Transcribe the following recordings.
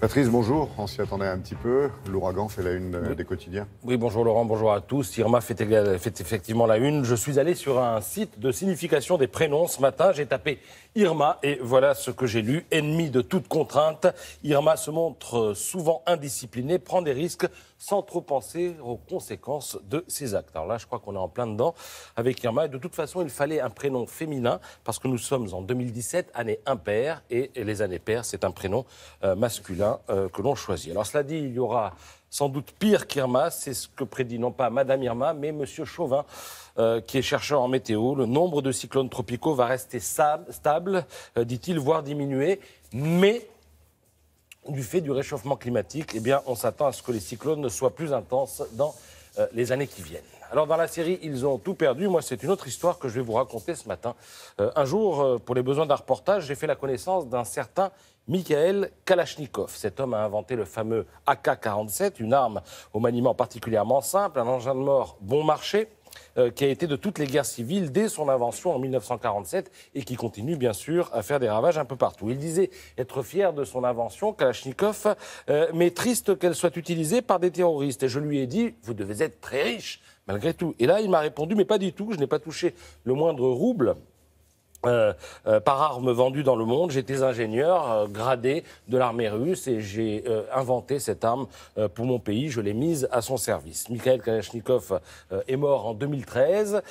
Patrice, bonjour. On s'y attendait un petit peu. L'ouragan fait la une des quotidiens. Oui, bonjour Laurent, bonjour à tous. Irma fait, effectivement la une. Je suis allé sur un site de signification des prénoms ce matin. J'ai tapé Irma et voilà ce que j'ai lu. Ennemi de toute contrainte, Irma se montre souvent indisciplinée, prend des risques sans trop penser aux conséquences de ses actes. Alors là, je crois qu'on est en plein dedans avec Irma. Et de toute façon, il fallait un prénom féminin parce que nous sommes en 2017, année impair, et les années paires, c'est un prénom euh, masculin. Euh, que l'on choisit. Alors cela dit, il y aura sans doute pire qu'Irma, c'est ce que prédit non pas Madame Irma, mais Monsieur Chauvin, euh, qui est chercheur en météo. Le nombre de cyclones tropicaux va rester stable, euh, dit-il, voire diminuer, mais du fait du réchauffement climatique, eh bien, on s'attend à ce que les cyclones ne soient plus intenses dans euh, les années qui viennent. Alors dans la série, ils ont tout perdu. Moi, c'est une autre histoire que je vais vous raconter ce matin. Euh, un jour, euh, pour les besoins d'un reportage, j'ai fait la connaissance d'un certain Mikhail Kalachnikov. Cet homme a inventé le fameux AK-47, une arme au maniement particulièrement simple, un engin de mort bon marché. Euh, qui a été de toutes les guerres civiles dès son invention en 1947 et qui continue bien sûr à faire des ravages un peu partout. Il disait être fier de son invention, Kalachnikov, euh, mais triste qu'elle soit utilisée par des terroristes. Et je lui ai dit, vous devez être très riche malgré tout. Et là, il m'a répondu, mais pas du tout, je n'ai pas touché le moindre rouble euh, euh, par arme vendue dans le monde. J'étais ingénieur euh, gradé de l'armée russe et j'ai inventé cette arme pour mon pays. Je l'ai mise à son service. Mikhail Kalachnikov est mort en 2013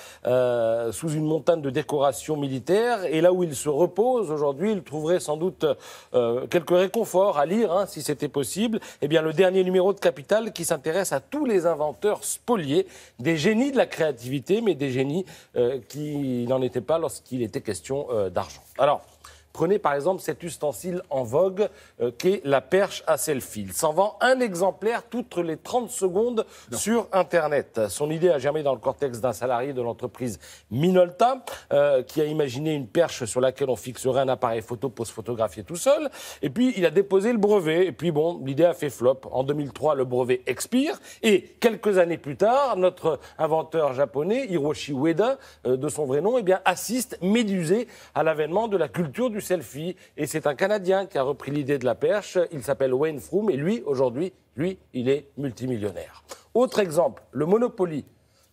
sous une montagne de décorations militaires. Et là où il se repose aujourd'hui, il trouverait sans doute quelques réconforts à lire, hein, si c'était possible. Eh bien, le dernier numéro de Capital qui s'intéresse à tous les inventeurs spoliés, des génies de la créativité, mais des génies qui n'en étaient pas lorsqu'il était question question euh, d'argent. Alors, Prenez par exemple cet ustensile en vogue euh, qui est la perche à selfie. Il s'en vend un exemplaire toutes les 30 secondes sur Internet. Son idée a germé dans le cortex d'un salarié de l'entreprise Minolta euh, qui a imaginé une perche sur laquelle on fixerait un appareil photo pour se photographier tout seul. Et puis il a déposé le brevet. Et puis bon, l'idée a fait flop. En 2003, le brevet expire. Et quelques années plus tard, notre inventeur japonais Hiroshi Ueda, euh, de son vrai nom, eh bien, assiste médusé à l'avènement de la culture du selfie. Et c'est un Canadien qui a repris l'idée de la perche. Il s'appelle Wayne Froome et lui, aujourd'hui, lui, il est multimillionnaire. Autre exemple, le Monopoly.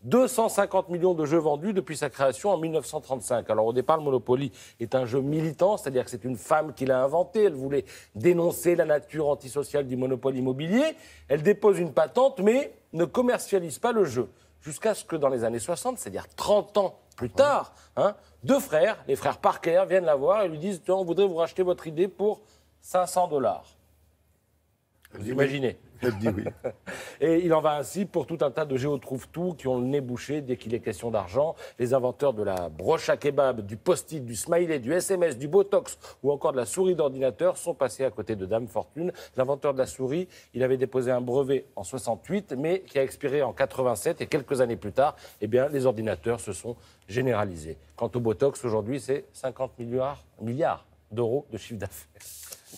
250 millions de jeux vendus depuis sa création en 1935. Alors au départ, le Monopoly est un jeu militant, c'est-à-dire que c'est une femme qui l'a inventé. Elle voulait dénoncer la nature antisociale du monopole immobilier. Elle dépose une patente, mais ne commercialise pas le jeu jusqu'à ce que dans les années 60, c'est-à-dire 30 ans plus tard, hein, deux frères, les frères Parker, viennent la voir et lui disent On voudrait vous racheter votre idée pour 500 dollars. Vous imaginez Elle dit oui. Et il en va ainsi pour tout un tas de géotrouve-tout qui ont le nez bouché dès qu'il est question d'argent. Les inventeurs de la broche à kebab, du post-it, du smiley, du SMS, du botox ou encore de la souris d'ordinateur sont passés à côté de Dame Fortune. L'inventeur de la souris, il avait déposé un brevet en 68, mais qui a expiré en 87 et quelques années plus tard, eh bien, les ordinateurs se sont généralisés. Quant au botox, aujourd'hui, c'est 50 milliards d'euros de chiffre d'affaires.